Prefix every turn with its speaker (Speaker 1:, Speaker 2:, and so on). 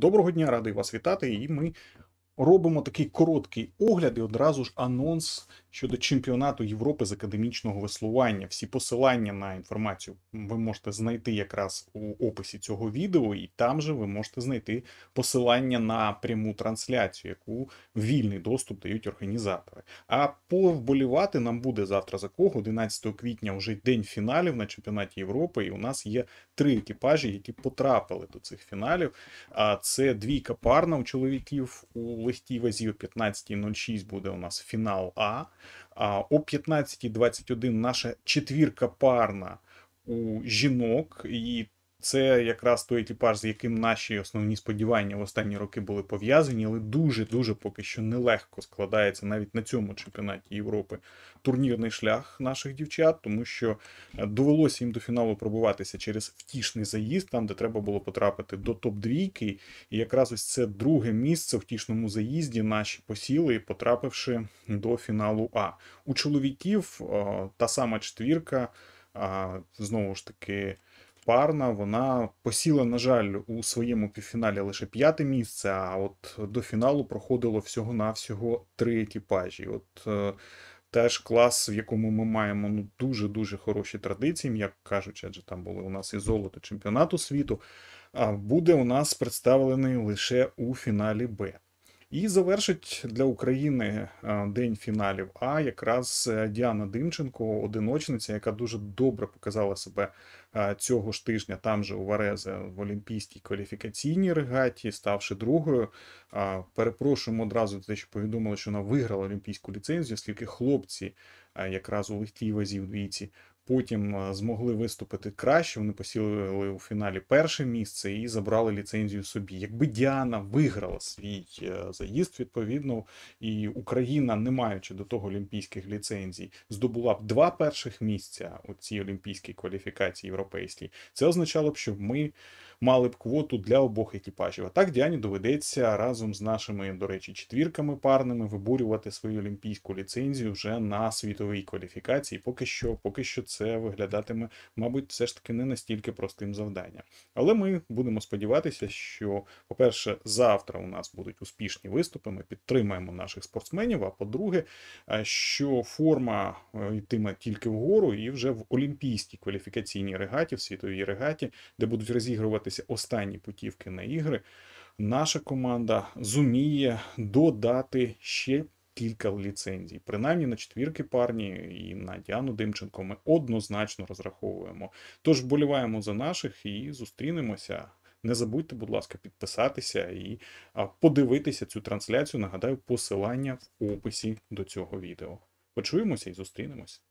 Speaker 1: Доброго дня, радий вас вітати, і ми Робимо такий короткий огляд і одразу ж анонс щодо чемпіонату Європи з академічного веслування. Всі посилання на інформацію ви можете знайти якраз у описі цього відео, і там же ви можете знайти посилання на пряму трансляцію, яку вільний доступ дають організатори. А повболівати нам буде завтра за кого 11 квітня вже день фіналів на чемпіонаті Європи. І у нас є три екіпажі, які потрапили до цих фіналів. А це двійка парна у чоловіків у легкій о 15.06 буде у нас фінал А. А о 15.21 наша четвірка парна у жінок. і це якраз той екіпаж, з яким наші основні сподівання в останні роки були пов'язані, але дуже-дуже поки що нелегко складається навіть на цьому чемпіонаті Європи турнірний шлях наших дівчат, тому що е, довелося їм до фіналу пробуватися через втішний заїзд, там де треба було потрапити до топ-двійки. І якраз ось це друге місце в втішному заїзді наші посіли, потрапивши до фіналу. А у чоловіків е, та сама четвірка знову ж таки парна, вона посіла, на жаль, у своєму півфіналі лише п'яте місце. А от до фіналу проходило всього-навсього три екіпажі. От е, теж клас, в якому ми маємо ну дуже дуже хороші традиції, як кажуть, адже там були у нас і золото чемпіонату світу. А буде у нас представлений лише у фіналі Б. І завершить для України е, день фіналів. А якраз е, Діана Димченко, одиночниця, яка дуже добре показала себе е, цього ж тижня, там же у Варезе в Олімпійській кваліфікаційній регаті, ставши другою. Перепрошуємо одразу за те, що повідомили, що вона виграла олімпійську ліцензію, оскільки хлопці якраз у легкій вазі в двійці. Потім е, змогли виступити краще. Вони посіли у фіналі перше місце і забрали ліцензію собі. Якби Діана виграла свій е, заїзд, відповідно, і Україна, не маючи до того олімпійських ліцензій, здобула б два перших місця у цій олімпійській кваліфікації європейській, це означало б, що ми мали б квоту для обох екіпажів. А так Діані доведеться разом з нашими, до речі, четвірками парними вибурювати свою олімпійську ліцензію вже на світовій кваліфікації. Поки що, поки що це виглядатиме, мабуть, все ж таки не настільки простим завданням. Але ми будемо сподіватися, що, по-перше, завтра у нас будуть успішні виступи. Ми підтримаємо наших спортсменів. А по-друге, е, що форма е, йтиме тільки вгору, і вже в олімпійській кваліфікаційній регаті, в світовій регаті, де будуть розігрувати відбуватися останні путівки на ігри, наша команда зуміє додати ще кілька ліцензій. Принаймні на четвірки парні і на Діану Димченко ми однозначно розраховуємо. Тож боліваємо за наших і зустрінемося. Не забудьте, будь ласка, підписатися і подивитися цю трансляцію. Нагадаю, посилання в описі до цього відео. Почуємося і зустрінемось.